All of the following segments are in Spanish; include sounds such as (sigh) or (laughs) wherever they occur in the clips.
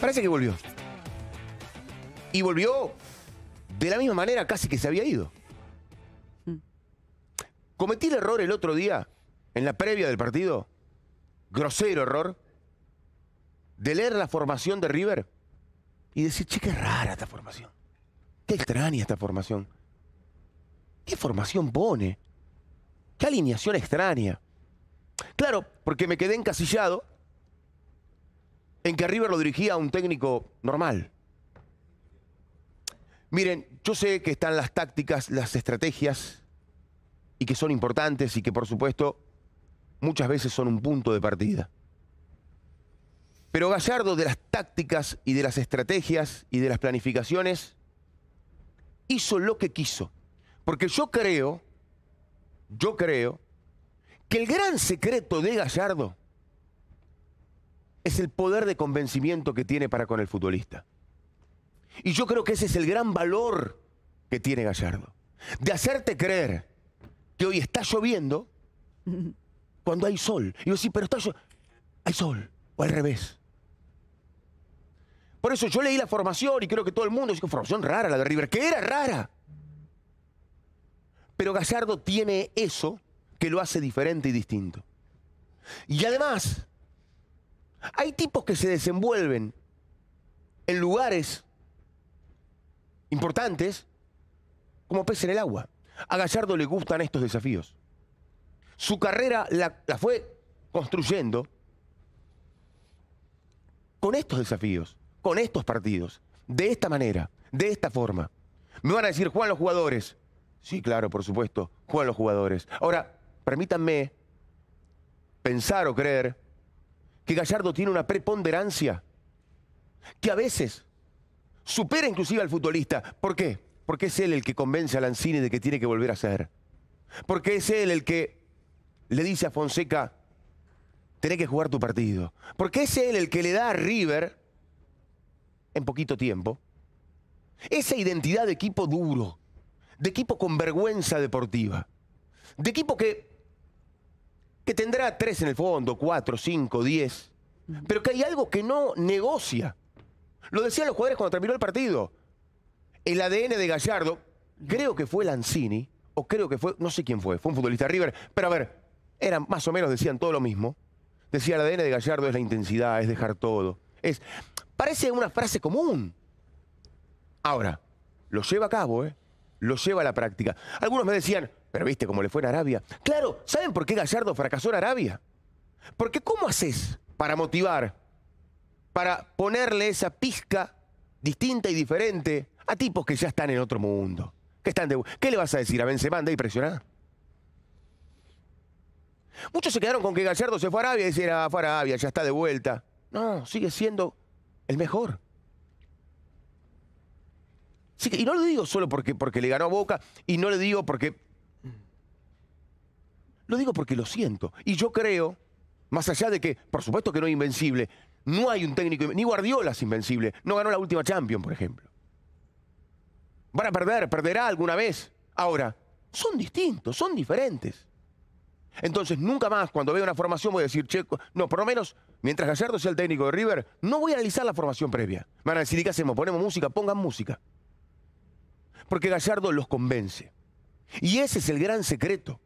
Parece que volvió. Y volvió de la misma manera casi que se había ido. Mm. Cometí el error el otro día, en la previa del partido, grosero error, de leer la formación de River y decir, che, qué rara esta formación. Qué extraña esta formación. ¿Qué formación pone? ¿Qué alineación extraña? Claro, porque me quedé encasillado en que River lo dirigía a un técnico normal. Miren, yo sé que están las tácticas, las estrategias, y que son importantes y que por supuesto muchas veces son un punto de partida. Pero Gallardo de las tácticas y de las estrategias y de las planificaciones hizo lo que quiso. Porque yo creo, yo creo, que el gran secreto de Gallardo es el poder de convencimiento que tiene para con el futbolista. Y yo creo que ese es el gran valor que tiene Gallardo. De hacerte creer que hoy está lloviendo (laughs) cuando hay sol. Y yo sí, pero está lloviendo. Hay sol. O al revés. Por eso yo leí la formación y creo que todo el mundo dijo, formación rara la de River, que era rara. Pero Gallardo tiene eso que lo hace diferente y distinto. Y además, hay tipos que se desenvuelven en lugares importantes como peces en el agua. A Gallardo le gustan estos desafíos. Su carrera la, la fue construyendo con estos desafíos, con estos partidos, de esta manera, de esta forma. Me van a decir, Juan, los jugadores. Sí, claro, por supuesto, Juan, los jugadores. Ahora, permítanme pensar o creer que Gallardo tiene una preponderancia que a veces supera inclusive al futbolista. ¿Por qué? Porque es él el que convence a Lanzini de que tiene que volver a ser. Porque es él el que le dice a Fonseca, tenés que jugar tu partido. Porque es él el que le da a River, en poquito tiempo, esa identidad de equipo duro, de equipo con vergüenza deportiva, de equipo que que tendrá tres en el fondo, cuatro, cinco, diez, pero que hay algo que no negocia. Lo decían los jugadores cuando terminó el partido. El ADN de Gallardo, creo que fue Lanzini, o creo que fue, no sé quién fue, fue un futbolista River, pero a ver, eran más o menos, decían todo lo mismo. Decía el ADN de Gallardo es la intensidad, es dejar todo. Es, parece una frase común. Ahora, lo lleva a cabo, ¿eh? lo lleva a la práctica. Algunos me decían, pero viste cómo le fue en Arabia. Claro, ¿saben por qué Gallardo fracasó en Arabia? Porque ¿cómo haces para motivar, para ponerle esa pizca distinta y diferente a tipos que ya están en otro mundo? Que están ¿Qué le vas a decir a Benzema? Anda y presiona? Muchos se quedaron con que Gallardo se fue a Arabia y decían, ah, fue a Arabia, ya está de vuelta. No, sigue siendo el mejor y no lo digo solo porque, porque le ganó Boca, y no lo digo porque... Lo digo porque lo siento. Y yo creo, más allá de que, por supuesto que no es invencible, no hay un técnico, ni Guardiola es invencible, no ganó la última Champions, por ejemplo. Van a perder, perderá alguna vez. Ahora, son distintos, son diferentes. Entonces, nunca más cuando veo una formación voy a decir, che, no, por lo menos mientras Gallardo sea el técnico de River, no voy a analizar la formación previa. van a decir, ¿qué hacemos? Ponemos música, pongan música. Porque Gallardo los convence. Y ese es el gran secreto.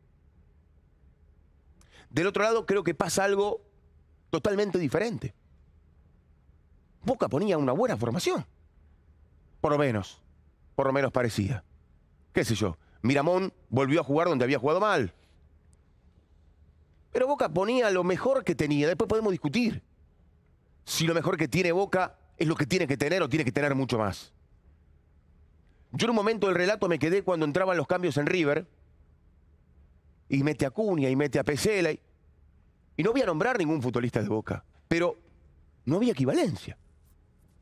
Del otro lado creo que pasa algo totalmente diferente. Boca ponía una buena formación. Por lo menos. Por lo menos parecía. ¿Qué sé yo? Miramón volvió a jugar donde había jugado mal. Pero Boca ponía lo mejor que tenía. Después podemos discutir si lo mejor que tiene Boca es lo que tiene que tener o tiene que tener mucho más. Yo en un momento del relato me quedé cuando entraban los cambios en River. Y mete a Cunha, y mete a Pesela. Y, no voy a nombrar ningún futbolista de Boca. Pero no había equivalencia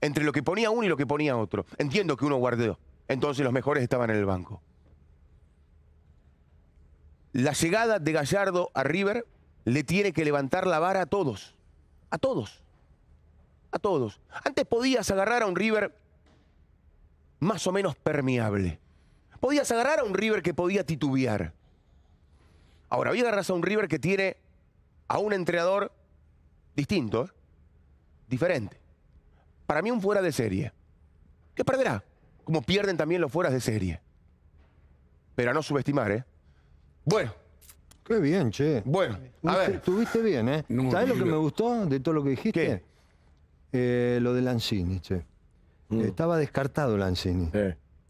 entre lo que ponía uno y lo que ponía otro. Entiendo que uno guardó. Entonces los mejores estaban en el banco. La llegada de Gallardo a River le tiene que levantar la vara a todos. A todos. A todos. Antes podías agarrar a un River más o menos permeable. Podías agarrar a un River que podía titubear. Ahora, hoy agarras a un River que tiene a un entrenador distinto, ¿eh? diferente. Para mí un fuera de serie, que perderá, como pierden también los fueras de serie. Pero a no subestimar, ¿eh? Bueno, Qué bien, che. Bueno, a ver. Tuviste bien, ¿eh? sabes lo que me gustó de todo lo que dijiste? Eh, lo de Lancini, che. Mm. Estaba descartado Lanzini.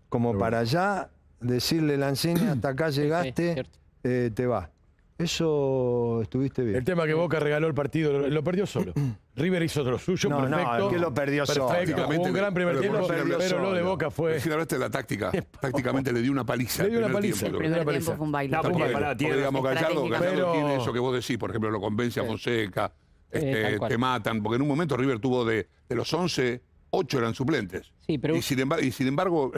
Como para allá decirle Lanzini, hasta acá llegaste, eh, te va. Eso estuviste bien. El tema que Boca regaló el partido, lo, perdió solo. (clears throat) River hizo lo suyo, no, perfecto. No, que lo perdió solo. un gran primer tiempo, pero, lo de Boca fue... Si hablaste de la táctica. (laughs) Tácticamente le dio una paliza. Le dio una paliza. Tiempo, el primer tiempo, tiempo fue un baile. No, porque, porque, digamos, Gallardo, Gallardo pero... tiene eso que vos decís, por ejemplo, lo convence a Fonseca, este, te matan, porque en un momento River tuvo de, de los 11 ocho eran suplentes. y, sin embargo, y sin embargo,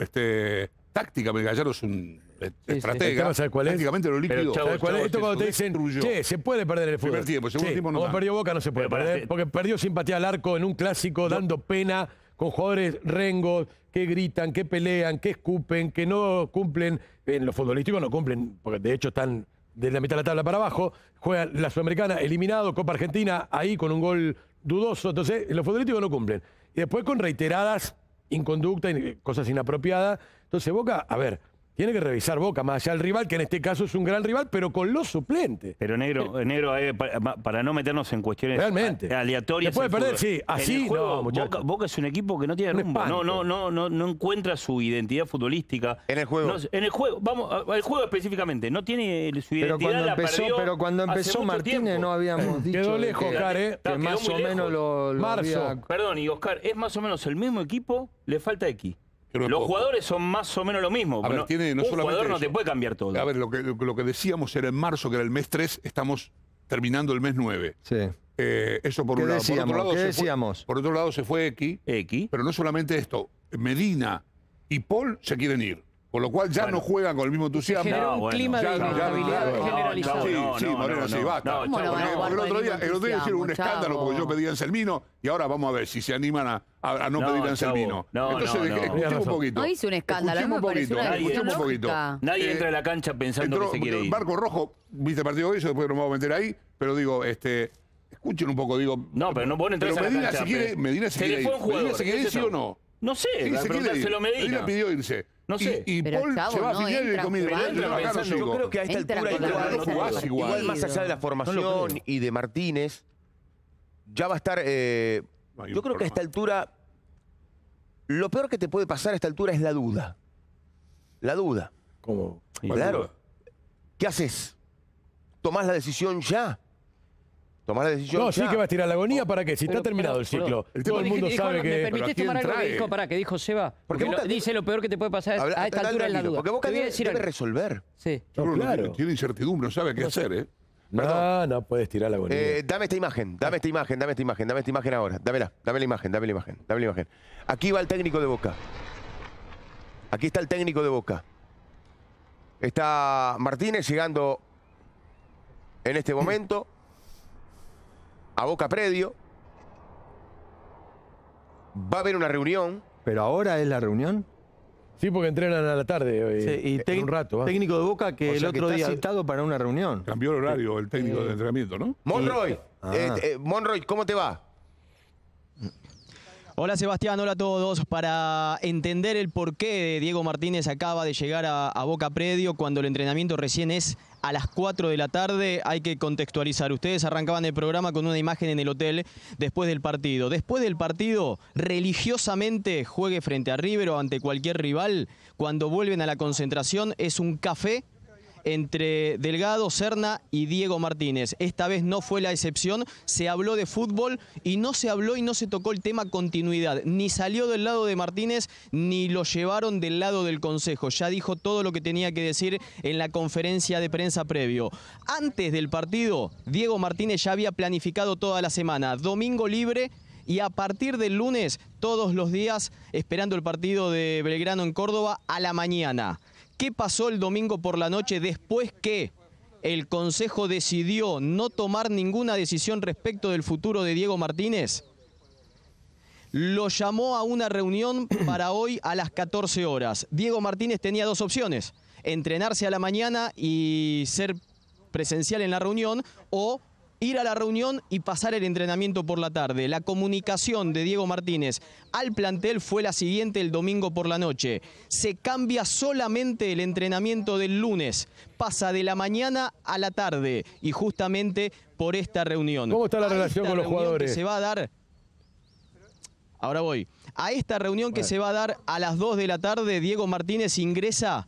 Gallardo es un estratega. ¿Sabes lo líquido. Esto este cuando te dicen, che, se puede perder el fútbol. no. perdió Boca no se puede perder, porque perdió simpatía al arco en un clásico, dando pena con jugadores rengos que gritan, que pelean, que escupen, que no cumplen, en los futbolísticos no cumplen, porque de hecho están de la mitad de la tabla para abajo, juega la Sudamericana eliminado, Copa Argentina ahí con un gol dudoso, entonces los futbolísticos no cumplen. Y después con reiteradas inconductas, cosas inapropiadas. Entonces, Boca, a ver, tiene que revisar Boca, más allá del rival, que en este caso es un gran rival, pero con los suplentes. Pero negro, eh, negro eh, para, no meternos en cuestiones aleatorias. Se puede perder, sí. Así Boca, es un equipo que no tiene rumbo. No, no, no, no, no encuentra su identidad futbolística. En el juego. en el juego, vamos, el juego específicamente. No tiene su identidad. Pero cuando empezó, pero cuando empezó Martínez no habíamos dicho. Quedó lejos, Oscar, eh. más o menos lo, Perdón, y Oscar, es más o menos el mismo equipo, le falta X los jugadores son más o menos lo mismo. un jugador no te puede cambiar todo. A ver, lo que, decíamos era en marzo, que era el mes 3, estamos terminando el mes 9. Sí. Eh, eso por un lado. Por otro lado, decíamos? por otro lado se fue X. X. Pero no solamente esto. Medina y Paul se quieren ir. Por lo cual ya no juegan con el mismo entusiasmo. Generó un clima de inestabilidad generalizado. sí, sí, Moreno, sí, basta. el otro día, el otro día hicieron un escándalo porque yo pedí a Anselmino y ahora vamos a ver si se animan a, a, no, pedir a Anselmino. Entonces, escuchemos un poquito. No hice un escándalo, escuchemos un poquito. Nadie, un poquito. Nadie entra a la cancha pensando que se quiere ir. Marco Rojo, viste partido hoy, yo después me voy a meter ahí, pero digo, este... Escuchen un poco, digo. No, pero no ponen entrar a la Medina, si quiere, Medina si quiere ir. ¿Medina si quiere ir sí o no? No sé, se lo Medina. Medina pidió irse. No sé. Y, yo creo que a esta altura más allá de la formación y de Martínez, ya va a estar... Eh, yo creo que a esta altura, lo peor que te puede pasar a esta altura es la duda. La duda. ¿Cómo? Claro. ¿Qué haces? ¿Tomás la decisión ya? tomar la decisión. No, sí que va a tirar la agonía, ¿para qué? Si está terminado el ciclo. todo el mundo sabe que. ¿Me permitís tomar algo para, que dijo Seba? Porque, dice lo peor que te puede pasar a esta altura en la duda. Porque Boca debe, resolver. Sí. claro. Tiene incertidumbre, no sabe qué hacer, ¿eh? Ah, No, no puedes tirar la agonía. Eh, dame esta imagen, dame esta imagen, dame esta imagen, dame esta imagen ahora. Dámela, dame la imagen, dame la imagen, dame la imagen. Aquí va el técnico de Boca. Aquí está el técnico de Boca. Está Martínez llegando en este momento a Boca Predio. Va a haber una reunión. ¿Pero ahora es la reunión? Sí, porque entrenan a la tarde hoy. y un rato. Técnico de Boca que el otro está día. citado para una reunión. Cambió el horario el técnico de entrenamiento, ¿no? Monroy, ah. eh, eh, Monroy, ¿cómo te va? Hola Sebastián, hola a todos. Para entender el por qué Diego Martínez acaba de llegar a, a, Boca Predio cuando el entrenamiento recién es a las 4 de la tarde, hay que contextualizar. Ustedes arrancaban el programa con una imagen en el hotel después del partido. Después del partido, religiosamente juegue frente a River o ante cualquier rival. Cuando vuelven a la concentración es un café entre Delgado, Serna y Diego Martínez. Esta vez no fue la excepción, se habló de fútbol y no se habló y no se tocó el tema continuidad. Ni salió del lado de Martínez ni lo llevaron del lado del Consejo. Ya dijo todo lo que tenía que decir en la conferencia de prensa previo. Antes del partido, Diego Martínez ya había planificado toda la semana. Domingo libre, y a partir del lunes todos los días esperando el partido de Belgrano en Córdoba a la mañana. ¿Qué pasó el domingo por la noche después que el Consejo decidió no tomar ninguna decisión respecto del futuro de Diego Martínez? Lo llamó a una reunión (clears throat) para hoy a las 14 horas. Diego Martínez tenía dos opciones, entrenarse a la mañana y ser presencial en la reunión o ir a la reunión y pasar el entrenamiento por la tarde. La comunicación de Diego Martínez al plantel fue la siguiente el domingo por la noche. Se cambia solamente el entrenamiento del lunes, pasa de la mañana a la tarde y justamente por esta reunión. ¿Cómo está la relación con los jugadores? se va a dar Ahora voy. A esta reunión que se va a dar a las 2 de la tarde, Diego Martínez ingresa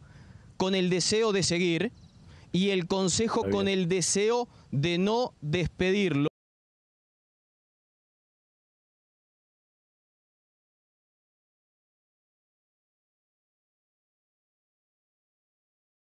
con el deseo de seguir y el consejo con el deseo de no despedirlo.